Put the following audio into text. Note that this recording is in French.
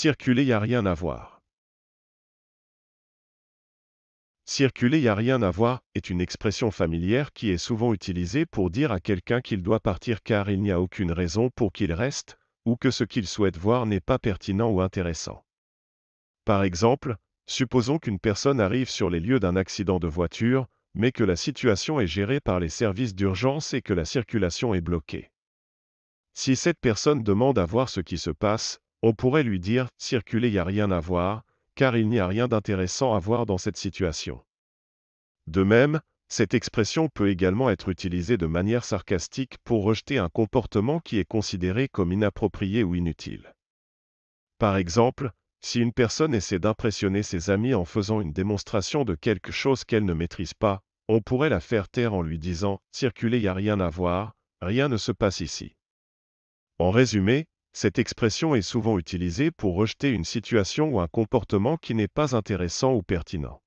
Circuler, il a rien à voir. Circuler, y a rien à voir est une expression familière qui est souvent utilisée pour dire à quelqu'un qu'il doit partir car il n'y a aucune raison pour qu'il reste, ou que ce qu'il souhaite voir n'est pas pertinent ou intéressant. Par exemple, supposons qu'une personne arrive sur les lieux d'un accident de voiture, mais que la situation est gérée par les services d'urgence et que la circulation est bloquée. Si cette personne demande à voir ce qui se passe, on pourrait lui dire, circuler y a rien à voir, car il n'y a rien d'intéressant à voir dans cette situation. De même, cette expression peut également être utilisée de manière sarcastique pour rejeter un comportement qui est considéré comme inapproprié ou inutile. Par exemple, si une personne essaie d'impressionner ses amis en faisant une démonstration de quelque chose qu'elle ne maîtrise pas, on pourrait la faire taire en lui disant ⁇ Circuler, y a rien à voir, rien ne se passe ici ⁇ En résumé, cette expression est souvent utilisée pour rejeter une situation ou un comportement qui n'est pas intéressant ou pertinent.